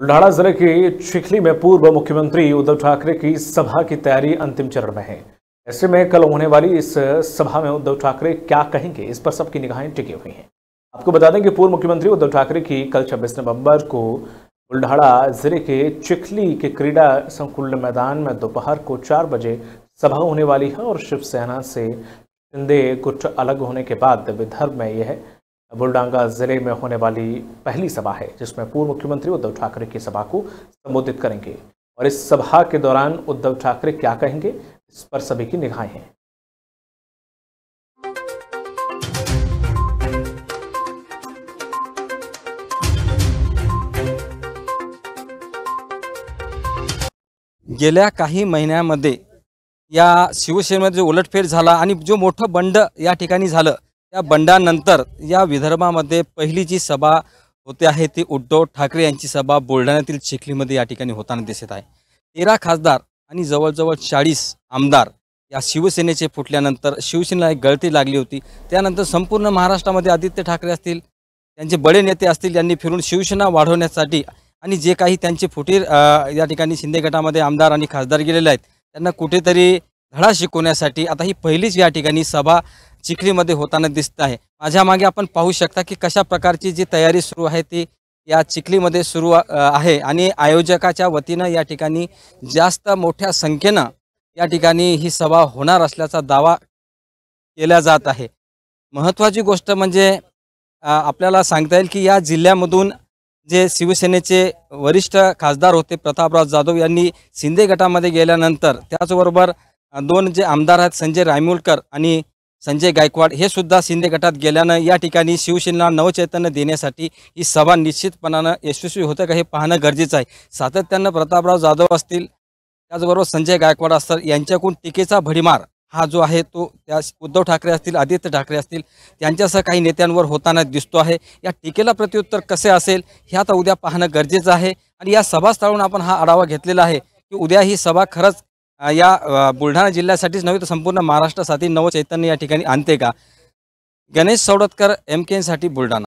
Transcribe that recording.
बुल्ढाड़ा जिले के चिखली में पूर्व मुख्यमंत्री उद्धव ठाकरे की सभा की तैयारी अंतिम चरण में है ऐसे में कल होने वाली इस सभा में उद्धव ठाकरे क्या कहेंगे इस पर सबकी निगाहें टिकी हुई हैं आपको बता दें कि पूर्व मुख्यमंत्री उद्धव ठाकरे की कल 26 नवंबर को बुल्ढाड़ा जिले के चिखली के क्रीड़ा संकुल मैदान में दोपहर को चार बजे सभा होने वाली है और शिवसेना से शिंदे गुट अलग होने के बाद विदर्भ में यह बुलडांगा जिले में होने वाली पहली सभा है जिसमें पूर्व मुख्यमंत्री उद्धव ठाकरे की सभा को संबोधित करेंगे और इस सभा के दौरान उद्धव ठाकरे क्या कहेंगे इस पर सभी की निगाहें हैं गेल्या महीन महिन्यामध्ये या में जो उलटफेर जो मोट बंड यठिका या बंडानंतर या विदर्भामध्ये पहिली जी सभा होते आहे ती उद्धव ठाकरे यांची सभा बुलढाण्यातील चिखलीमध्ये या ठिकाणी होताना दिसत आहे तेरा खासदार आणि जवळजवळ चाळीस आमदार या शिवसेनेचे फुटल्यानंतर शिवसेनेला एक गळती लागली होती त्यानंतर संपूर्ण महाराष्ट्रामध्ये आदित्य ठाकरे असतील त्यांचे बडे नेते असतील यांनी फिरून शिवसेना वाढवण्यासाठी आणि जे काही त्यांचे फुटीर या ठिकाणी शिंदे गटामध्ये आमदार आणि खासदार गेलेले आहेत त्यांना कुठेतरी धडा शिकवण्यासाठी आता ही पहिलीच या ठिकाणी सभा चिखली होता दिसत है मजामागे अपन पहू शकता कि कशा प्रकार की जी तयारी सुरू है ती या चिखलीमध्ये सुरू है आयोजका आयोजकाच्या वतीनं या ठिकाणी जास्त मोठ्या संख्येनं या ही सभा होना असल्याचा दावा केला जात आहे महत्त्वाची गोष्ट म्हणजे आपल्याला सांगता येईल या जिल्ह्यामधून जे शिवसेनेचे वरिष्ठ खासदार होते प्रतापराव जाधव यांनी शिंदे गटा गेल्यानंतर त्याचबरोबर दोन जे आमदार आहेत संजय रायमुलकर आणि संजय गायकवाड हे सुद्धा शिंदे गटात गेल्यानं या ठिकाणी शिवसेनेला नवचैतन्य देण्यासाठी ही सभा निश्चितपणानं यशस्वी होतं का हे पाहणं गरजेचं आहे सातत्यानं प्रतापराव जाधव असतील त्याचबरोबर संजय गायकवाड असतात यांच्याकडून टीकेचा भडीमार हा जो आहे तो त्या उद्धव ठाकरे असतील आदित्य ठाकरे असतील त्यांच्यासह काही नेत्यांवर होताना दिसतो आहे या टीकेला प्रत्युत्तर कसे असेल हे आता उद्या पाहणं गरजेचं आहे आणि या सभास्थळावरून आपण हा आढावा घेतलेला आहे की उद्या ही सभा खरंच या बुलढाणा जिल्ह्यासाठीच नव्हे तर संपूर्ण महाराष्ट्रासाठी चैतन्य या ठिकाणी आणते का गणेश सवडतकर एम के एनसाठी बुलढाणा